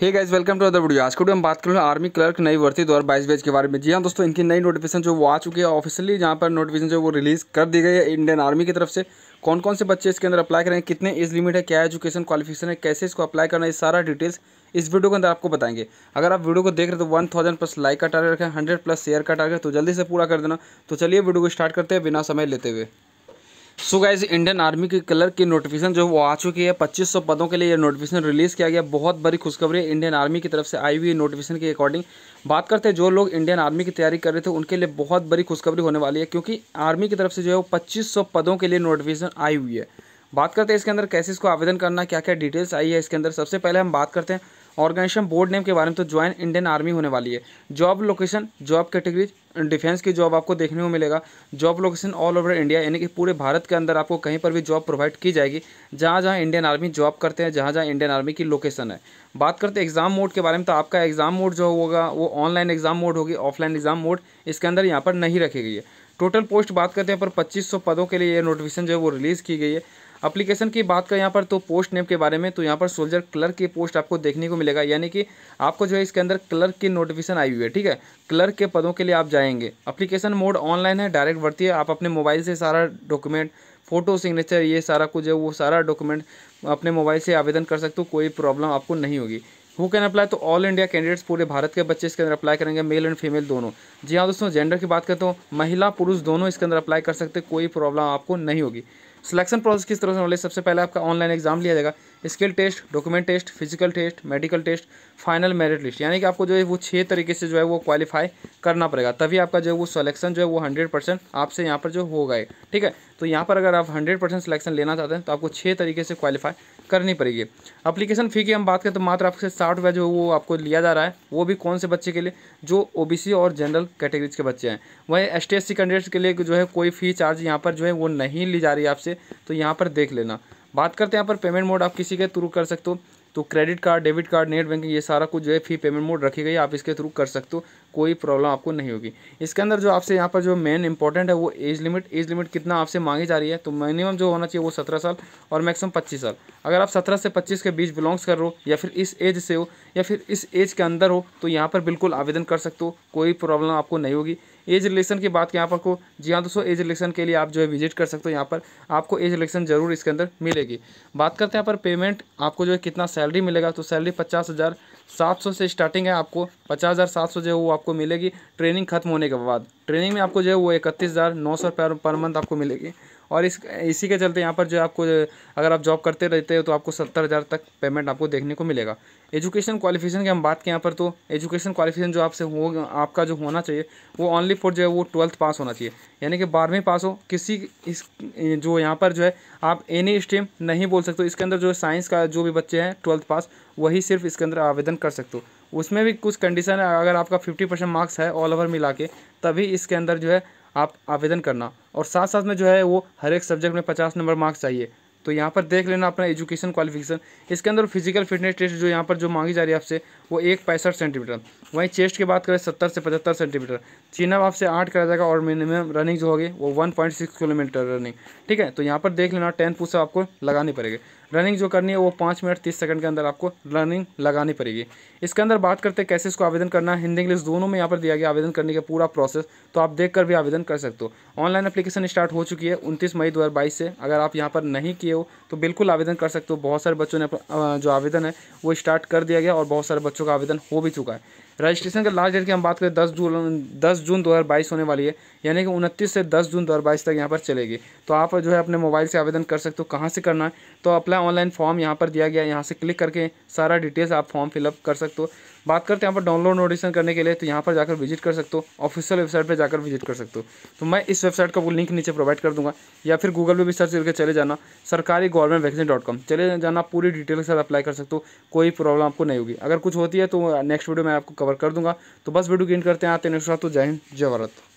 hey guys welcome to other video आज को हम बात कर रहे हैं आर्मी क्लर्क नई भर्ती दो हज़ार बैच के बारे में जी हाँ दोस्तों इनकी नई नोटिफिकेशन जो वो आ चुकी है ऑफिशियली जहाँ पर नोटिफिकेशन जो वो रिलीज़ कर दी गई है इंडियन आर्मी की तरफ से कौन कौन से बच्चे इसके अंदर अप्लाई करेंगे कितने एज लिमिट है क्या एजुकेशन क्वालिफिकेशन है कैसे इसको अप्लाई करना है सारा डिटेल्स इस वीडियो के अंदर आपको बताएंगे अगर आप वीडियो को देख रहे तो वन थाउजेंड प्लस लाइक का टारगेट रखें हंड्रेड प्लस शेयर का टारगेट तो जल्दी से पूरा कर देना तो चलिए वीडियो को स्टार्ट करते हैं बिना समय लेते हुए so so guys Indian army के कलर की नोटिफिकेशन जो वो आ चुकी है 2500 पदों के लिए ये नोटिफिकेशन रिलीज़ किया गया बहुत बड़ी खुशखबरी है इंडियन आर्मी की तरफ से आई हुई नोटिफिकेशन के अकॉर्डिंग बात करते हैं जो लोग इंडियन आर्मी की तैयारी कर रहे थे उनके लिए बहुत बड़ी खुशखबरी होने वाली है क्योंकि आर्मी की तरफ से जो है वो पच्चीस पदों के लिए नोटिफिकेशन आई हुई है बात करते हैं इसके अंदर कैसे इसको आवेदन करना क्या क्या डिटेल्स आई है इसके अंदर सबसे पहले हम बात करते हैं ऑर्गेनाइजेशन बोर्ड नेम के बारे में तो ज्वाइन इंडियन आर्मी होने वाली है job location job category defence की जॉब आपको देखने को मिलेगा job location all over India यानी कि पूरे भारत के अंदर आपको कहीं पर भी जॉब प्रोवाइड की जाएगी जहाँ जहाँ इंडियन आर्मी जॉब करते हैं जहाँ जहाँ इंडियन आर्मी की लोकेशन है बात करते हैं एग्ज़ाम मोड के बारे में तो आपका एग्ज़ाम मोड जो होगा वो ऑनलाइन एग्ज़ाम मोड होगी ऑफलाइन एग्ज़ाम मोड इसके अंदर यहाँ पर नहीं रखी गई है टोटल पोस्ट बात करते हैं पर 2500 पदों के लिए ये नोटिफिकेशन जो है वो रिलीज़ की गई है अप्लीकेशन की बात करें यहाँ पर तो पोस्ट नेम के बारे में तो यहाँ पर सोल्जर क्लर्क की पोस्ट आपको देखने को मिलेगा यानी कि आपको जो है इसके अंदर क्लर्क की नोटिफिकेशन आई हुई है ठीक है क्लर्क के पदों के लिए आप जाएंगे अप्लीकेशन मोड ऑनलाइन है डायरेक्ट भर्ती है आप अपने मोबाइल से सारा डॉक्यूमेंट फ़ोटो सिग्नेचर ये सारा कुछ है वो सारा डॉक्यूमेंट अपने मोबाइल से आवेदन कर सकते हो कोई प्रॉब्लम आपको नहीं होगी हु कैन अप्लाई तो ऑल इंडिया कैंडिडेट्स पूरे भारत के बच्चे इसके अंदर अप्लाई करेंगे मेल एंड फीमेल दोनों जी हाँ दोस्तों जेंडर की बात करते हो महिला पुरुष दोनों इसके अंदर अप्लाई कर सकते कोई प्रॉब्लम आपको नहीं होगी सिलेक्शन प्रोसेस किस तरह से होने सबसे पहले आपका ऑनलाइन एग्जाम लिया जाएगा skill test document test physical test medical test final merit list यानी कि आपको जो है वो छः तरीके से जो है वो क्वालिफाई करना पड़ेगा तभी आपका जो है वो सिलेक्शन जो है वो हंड्रेड परसेंट आपसे यहाँ पर जो होगा ठीक है तो यहाँ पर अगर आप हंड्रेड परसेंट सिलेक्शन लेना चाहते हैं तो आपको छः तरीके से क्वालिफाई करनी पड़ेगी अप्लीकेशन फ़ी की हम बात करें तो मात्र आपसे साठ रुपया जो वो आपको लिया जा रहा है वो भी कौन से बच्चे के लिए जो ओ और जनरल कैटेगरीज के बच्चे हैं वहीं एस टी कैंडिडेट्स के लिए जो है कोई फ़ी चार्ज यहाँ पर जो है वो नहीं ली जा रही आपसे तो यहाँ पर देख लेना बात करते हैं यहाँ पर पेमेंट मोड आप किसी के थ्रू कर सकते हो तो credit card debit card net banking ये सारा कुछ जो है फी पेमेंट मोड रखी गई आप इसके थ्रू कर सकते हो कोई प्रॉब्लम आपको नहीं होगी इसके अंदर जो आपसे यहाँ पर जो मेन इंपॉर्टेंट है वो एज लिमिट एज लिमिट कितना आपसे मांगी जा रही है तो मिनिमम जो होना चाहिए वो सत्रह साल और मैक्सिमम पच्चीस साल अगर आप सत्रह से पच्चीस के बीच बिलोंग्स कर रहे हो या फिर इस एज से हो या फिर इस एज के अंदर हो तो यहाँ पर बिल्कुल आवेदन कर सकते हो कोई प्रॉब्लम आपको नहीं होगी एज रिलेशन की बात यहाँ पर को जी हाँ दोस्तों एज रिलेशन के लिए आप जो है विजिट कर सकते हो यहाँ पर आपको एज रिलेशन जरूर इसके अंदर मिलेगी बात करते हैं यहाँ पर पेमेंट आपको जो है कितना सैलरी मिलेगा तो सैलरी पचास हज़ार सात सौ से स्टार्टिंग है आपको पचास हज़ार सात सौ जो है वो आपको मिलेगी ट्रेनिंग खत्म होने के बाद ट्रेनिंग में आपको जो है वो इकतीस हज़ार नौ सौ पर मंथ आपको मिलेगी और इस इसी के चलते यहाँ पर जो आपको अगर आप जॉब करते रहते हो तो आपको सत्तर हज़ार तक पेमेंट आपको देखने को मिलेगा एजुकेशन क्वालिफिकेशन की हम बात के यहाँ पर तो एजुकेशन क्वालिफिकेशन जो आपसे हो आपका जो होना चाहिए वो ओनली फॉर जो है वो ट्वेल्थ पास होना चाहिए यानी कि बारहवीं पास हो किसी इस जो यहाँ पर जो है आप एनी स्ट्रीम नहीं बोल सकते इसके अंदर जो साइंस का जो भी बच्चे हैं ट्वेल्थ पास वही सिर्फ इसके अंदर आवेदन कर सकते हो उसमें भी कुछ कंडीशन है अगर आपका फिफ्टी परसेंट मार्क्स है ऑल ओवर मिला के तभी इसके अंदर जो है आप आवेदन करना और साथ साथ में जो है वो हर एक सब्जेक्ट में पचास नंबर मार्क्स चाहिए तो यहाँ पर देख लेना अपना एजुकेशन क्वालिफिकेशन इसके अंदर फिजिकल फिटनेस टेस्ट जो यहाँ पर जो मांगी जा रही है आपसे वो एक पैंसठ सेंटीमीटर वहीं चेस्ट की बात करें सत्तर से पचहत्तर सेंटीमीटर चीनअप आपसे आठ करा जाएगा और मिनिमम रनिंग जो होगी वो one point six kilometre running ठीक है तो यहाँ पर देख लेना टेंथ पूछ आपको लगानी पड़ेगी रनिंग जो करनी है वो पाँच मिनट तीस सेकंड के अंदर आपको रनिंग लगानी पड़ेगी इसके अंदर बात करते हैं कैसे इसको आवेदन करना है हिंदी इंग्लिश दोनों में यहाँ पर दिया गया आवेदन करने का पूरा प्रोसेस तो आप देख कर भी आवेदन कर सकते हो ऑनलाइन अप्लीकेशन स्टार्ट हो चुकी है उनतीस मई दो से अगर आप यहाँ पर नहीं किए हो तो बिल्कुल आवेदन कर सकते हो बहुत सारे बच्चों ने जो आवेदन है वो स्टार्ट कर दिया गया और बहुत सारे बच्चों का आवेदन हो भी चुका है रजिस्ट्रेशन का लास्ट डेट की हम बात करें दस जून दस जून दो होने वाली है यानी कि उनतीस से दस जून दो तक यहाँ पर चलेगी तो आप जो है अपने मोबाइल से आवेदन कर सकते हो कहाँ से करना है तो अप्लाई ऑनलाइन फॉर्म यहाँ पर दिया गया है यहाँ से क्लिक करके सारा डिटेल्स आप फॉर्म फिलअप कर सकते हो बात करते हैं यहाँ पर डाउनलोड नोटिफिकेशन करने के लिए तो यहाँ पर जाकर विजिट कर सकते हो ऑफिशियल वेबसाइट पर जाकर विजिट कर सकते हो तो मैं इस वेबसाइट का वो लिंक नीचे प्रोवाइड कर दूंगा या फिर गूगल पर भी सर्च करके चले जाना सरकारी गवर्नमेंट वैक्सीन डॉट कॉम चले जाना पूरी डिटेल के साथ अप्लाई कर सकते हो कोई प्रॉब्लम आपको नहीं होगी अगर कुछ होती है तो नेक्स्ट वीडियो मैं आपको कवर कर दूँगा तो बस वीडियो गेंट करते हैं आते नेक्स्ट नेक्स्ट तो जय हिंद जय भारत